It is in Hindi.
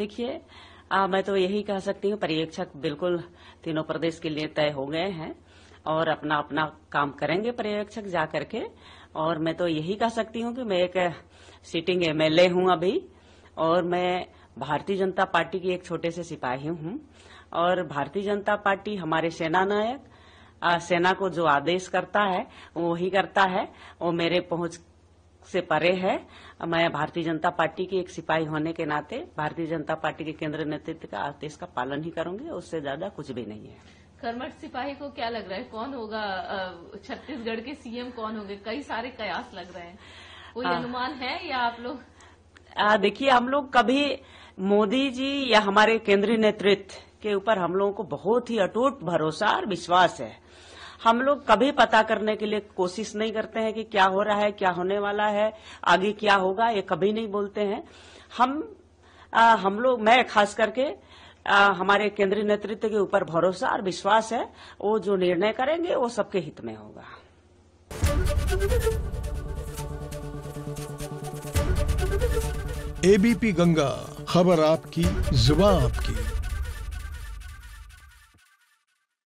देखिए मैं तो यही कह सकती हूँ पर्यवेक्षक बिल्कुल तीनों प्रदेश के लिए तय हो गए हैं और अपना अपना काम करेंगे पर्यवेक्षक जा करके और मैं तो यही कह सकती हूँ कि मैं एक सिटिंग एमएलए हूँ अभी और मैं भारतीय जनता पार्टी की एक छोटे से सिपाही हूँ और भारतीय जनता पार्टी हमारे सेना नायक सेना को जो आदेश करता है वो ही करता है वो मेरे पहुंच से परे है मैं भारतीय जनता पार्टी की एक सिपाही होने के नाते भारतीय जनता पार्टी के केंद्रीय नेतृत्व का आदेश का पालन ही करूंगी उससे ज्यादा कुछ भी नहीं है कर्मठ सिपाही को क्या लग रहा है कौन होगा छत्तीसगढ़ के सीएम कौन होंगे कई सारे कयास लग रहे हैं कोई हाँ। अनुमान है या आप लोग देखिए हम लोग कभी मोदी जी या हमारे केंद्रीय नेतृत्व के ऊपर हम लोगों को बहुत ही अटूट भरोसा और विश्वास है हम लोग कभी पता करने के लिए कोशिश नहीं करते हैं कि क्या हो रहा है क्या होने वाला है आगे क्या होगा ये कभी नहीं बोलते हैं हम आ, हम लोग मैं खास करके आ, हमारे केंद्रीय नेतृत्व के ऊपर भरोसा और विश्वास है वो जो निर्णय करेंगे वो सबके हित में होगा एबीपी गंगा खबर आपकी जुबा आपकी